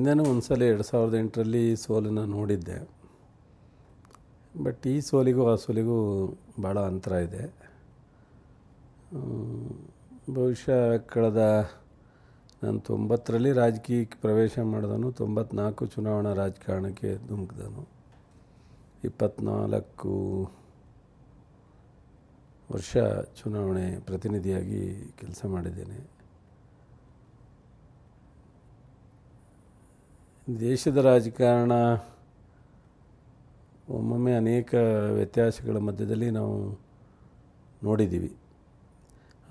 ಹಿಂದೆನೂ ಒಂದು ಸಲ ಎರಡು ಸಾವಿರದ ಎಂಟರಲ್ಲಿ ಸೋಲನ್ನು ನೋಡಿದ್ದೆ ಬಟ್ ಈ ಸೋಲಿಗೂ ಆ ಸೋಲಿಗೂ ಭಾಳ ಅಂತರ ಇದೆ ಬಹುಶಃ ಕಳೆದ ನಾನು ತೊಂಬತ್ತರಲ್ಲಿ ರಾಜಕೀಯಕ್ಕೆ ಪ್ರವೇಶ ಮಾಡಿದನು ತೊಂಬತ್ನಾಲ್ಕು ಚುನಾವಣಾ ರಾಜಕಾರಣಕ್ಕೆ ಧುಮುಕಿದನು ಇಪ್ಪತ್ತ್ನಾಲ್ಕು ವರ್ಷ ಚುನಾವಣೆ ಪ್ರತಿನಿಧಿಯಾಗಿ ಕೆಲಸ ಮಾಡಿದ್ದೇನೆ ದೇಶದ ರಾಜಕಾರಣ ಒಮ್ಮೊಮ್ಮೆ ಅನೇಕ ವ್ಯತ್ಯಾಸಗಳ ಮಧ್ಯದಲ್ಲಿ ನಾವು ನೋಡಿದ್ದೀವಿ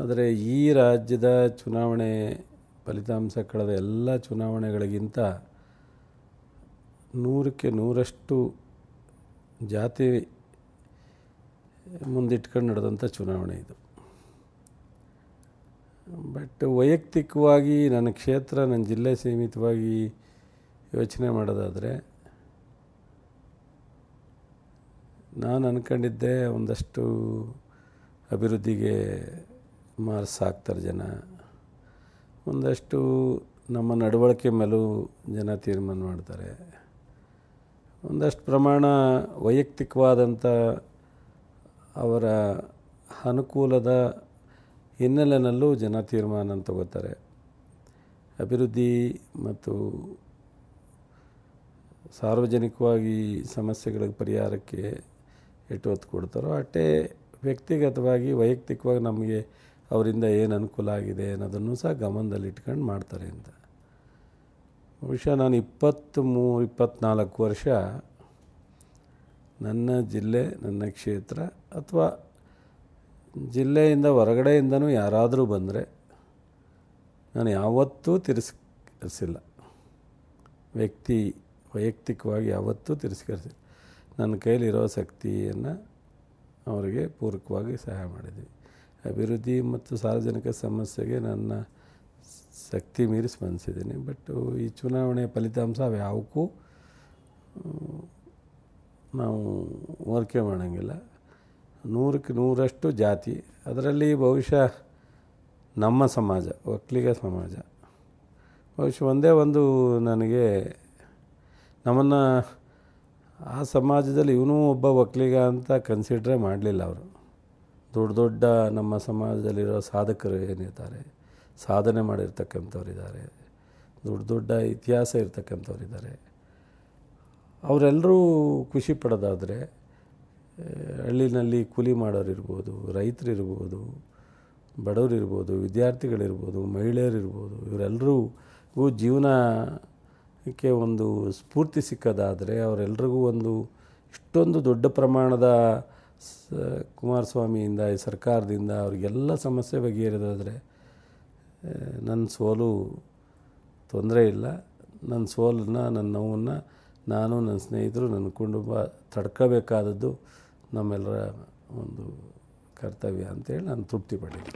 ಆದರೆ ಈ ರಾಜ್ಯದ ಚುನಾವಣೆ ಫಲಿತಾಂಶ ಕಳೆದ ಎಲ್ಲ ಚುನಾವಣೆಗಳಿಗಿಂತ ನೂರಕ್ಕೆ ನೂರಷ್ಟು ಜಾತಿ ಮುಂದಿಟ್ಕೊಂಡು ನಡೆದಂಥ ಚುನಾವಣೆ ಇದು ಬಟ್ ವೈಯಕ್ತಿಕವಾಗಿ ನನ್ನ ಕ್ಷೇತ್ರ ನನ್ನ ಜಿಲ್ಲೆ ಸೀಮಿತವಾಗಿ ಯೋಚನೆ ಮಾಡೋದಾದರೆ ನಾನು ಅಂದ್ಕೊಂಡಿದ್ದೆ ಒಂದಷ್ಟು ಅಭಿವೃದ್ಧಿಗೆ ಮಾರ್ಸ್ ಹಾಕ್ತಾರೆ ಜನ ಒಂದಷ್ಟು ನಮ್ಮ ನಡವಳಿಕೆ ಮೇಲೂ ಜನ ತೀರ್ಮಾನ ಮಾಡ್ತಾರೆ ಒಂದಷ್ಟು ಪ್ರಮಾಣ ವೈಯಕ್ತಿಕವಾದಂಥ ಅವರ ಅನುಕೂಲದ ಹಿನ್ನೆಲೆಯಲ್ಲೂ ಜನ ತೀರ್ಮಾನ ತಗೋತಾರೆ ಅಭಿವೃದ್ಧಿ ಮತ್ತು ಸಾರ್ವಜನಿಕವಾಗಿ ಸಮಸ್ಯೆಗಳಿಗೆ ಪರಿಹಾರಕ್ಕೆ ಎಷ್ಟು ಹೊತ್ತು ಕೊಡ್ತಾರೋ ಅಷ್ಟೇ ವ್ಯಕ್ತಿಗತವಾಗಿ ವೈಯಕ್ತಿಕವಾಗಿ ನಮಗೆ ಅವರಿಂದ ಏನು ಅನುಕೂಲ ಆಗಿದೆ ಅನ್ನೋದನ್ನು ಸಹ ಗಮನದಲ್ಲಿಟ್ಕೊಂಡು ಮಾಡ್ತಾರೆ ಅಂತ ಬಹುಶಃ ನಾನು ಇಪ್ಪತ್ತು ಮೂ ಇಪ್ಪತ್ತ್ನಾಲ್ಕು ವರ್ಷ ನನ್ನ ಜಿಲ್ಲೆ ನನ್ನ ಕ್ಷೇತ್ರ ಅಥವಾ ಜಿಲ್ಲೆಯಿಂದ ಹೊರಗಡೆಯಿಂದನೂ ಯಾರಾದರೂ ಬಂದರೆ ನಾನು ಯಾವತ್ತೂ ತಿರ್ಸಿಲ್ಲ ವ್ಯಕ್ತಿ ವೈಯಕ್ತಿಕವಾಗಿ ಯಾವತ್ತೂ ತಿರಸ್ಕರಿಸಿ ನನ್ನ ಕೈಲಿರೋ ಶಕ್ತಿಯನ್ನು ಅವರಿಗೆ ಪೂರಕವಾಗಿ ಸಹಾಯ ಮಾಡಿದ್ವಿ ಅಭಿವೃದ್ಧಿ ಮತ್ತು ಸಾರ್ವಜನಿಕ ಸಮಸ್ಯೆಗೆ ನನ್ನ ಶಕ್ತಿ ಮೀರಿ ಸ್ಪಂದಿಸಿದ್ದೀನಿ ಬಟ್ ಈ ಚುನಾವಣೆಯ ಫಲಿತಾಂಶ ಅವು ಯಾವಕ್ಕೂ ನಾವು ಹೋಲಿಕೆ ಮಾಡೋಂಗಿಲ್ಲ ನೂರಕ್ಕೆ ನೂರಷ್ಟು ಜಾತಿ ಅದರಲ್ಲಿ ಬಹುಶಃ ನಮ್ಮ ಸಮಾಜ ಒಕ್ಕಲಿಗ ಸಮಾಜ ಬಹುಶಃ ಒಂದೇ ಒಂದು ನನಗೆ ನಮ್ಮನ್ನು ಆ ಸಮಾಜದಲ್ಲಿ ಇವನೂ ಒಬ್ಬ ಒಕ್ಕಲಿಗ ಅಂತ ಕನ್ಸಿಡ್ರೇ ಮಾಡಲಿಲ್ಲ ಅವರು ದೊಡ್ಡ ದೊಡ್ಡ ನಮ್ಮ ಸಮಾಜದಲ್ಲಿರೋ ಸಾಧಕರು ಏನಿದ್ದಾರೆ ಸಾಧನೆ ಮಾಡಿರ್ತಕ್ಕಂಥವ್ರಿದ್ದಾರೆ ದೊಡ್ಡ ದೊಡ್ಡ ಇತಿಹಾಸ ಇರ್ತಕ್ಕಂಥವರಿದ್ದಾರೆ ಅವರೆಲ್ಲರೂ ಖುಷಿ ಪಡೋದಾದರೆ ಹಳ್ಳಿನಲ್ಲಿ ಕೂಲಿ ಮಾಡೋರಿರ್ಬೋದು ರೈತರಿರ್ಬೋದು ಬಡವರಿರ್ಬೋದು ವಿದ್ಯಾರ್ಥಿಗಳಿರ್ಬೋದು ಮಹಿಳೆಯರಿರ್ಬೋದು ಇವರೆಲ್ಲರೂ ಜೀವನ ಕ್ಕೆ ಒಂದು ಸ್ಫೂರ್ತಿ ಸಿಕ್ಕೋದಾದರೆ ಅವರೆಲ್ರಿಗೂ ಒಂದು ಇಷ್ಟೊಂದು ದೊಡ್ಡ ಪ್ರಮಾಣದ ಸ್ ಕುಮಾರಸ್ವಾಮಿಯಿಂದ ಈ ಸರ್ಕಾರದಿಂದ ಅವ್ರಿಗೆಲ್ಲ ಸಮಸ್ಯೆ ಬಗೆಹರಿದಾದರೆ ನನ್ನ ಸೋಲು ತೊಂದರೆ ಇಲ್ಲ ನನ್ನ ಸೋಲನ್ನು ನನ್ನ ನೋವನ್ನು ನಾನು ನನ್ನ ಸ್ನೇಹಿತರು ನನ್ನ ಕುಟುಂಬ ತಡ್ಕೋಬೇಕಾದದ್ದು ನಮ್ಮೆಲ್ಲರ ಒಂದು ಕರ್ತವ್ಯ ಅಂತೇಳಿ ನಾನು ತೃಪ್ತಿ